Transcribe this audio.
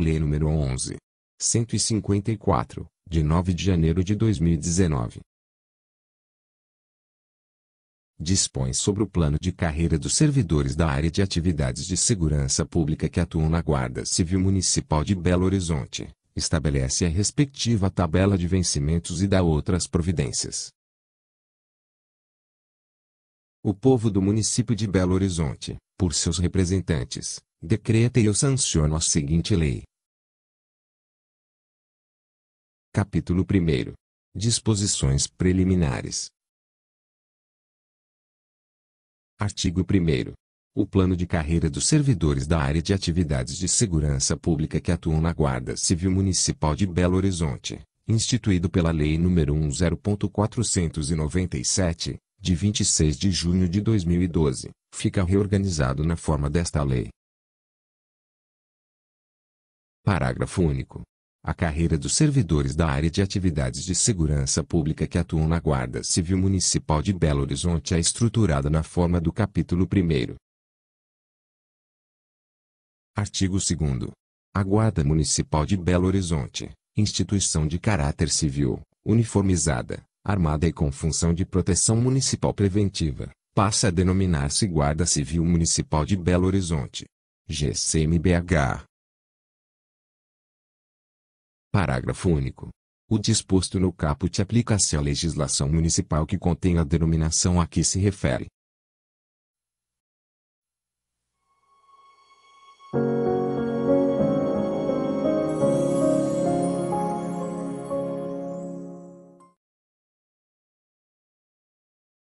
Lei nº 11. 154, de 9 de janeiro de 2019. Dispõe sobre o plano de carreira dos servidores da área de atividades de segurança pública que atuam na Guarda Civil Municipal de Belo Horizonte, estabelece a respectiva tabela de vencimentos e dá outras providências. O povo do município de Belo Horizonte, por seus representantes, decreta e eu sanciono a seguinte lei Capítulo 1 Disposições preliminares. Artigo 1 O plano de carreira dos servidores da área de atividades de segurança pública que atuam na Guarda Civil Municipal de Belo Horizonte, instituído pela Lei nº 10.497, de 26 de junho de 2012, fica reorganizado na forma desta lei. Parágrafo único. A carreira dos servidores da área de atividades de segurança pública que atuam na Guarda Civil Municipal de Belo Horizonte é estruturada na forma do capítulo 1. Artigo 2. A Guarda Municipal de Belo Horizonte, instituição de caráter civil, uniformizada, armada e com função de proteção municipal preventiva, passa a denominar-se Guarda Civil Municipal de Belo Horizonte. GCMBH Parágrafo único. O disposto no caput aplica-se à legislação municipal que contém a denominação a que se refere.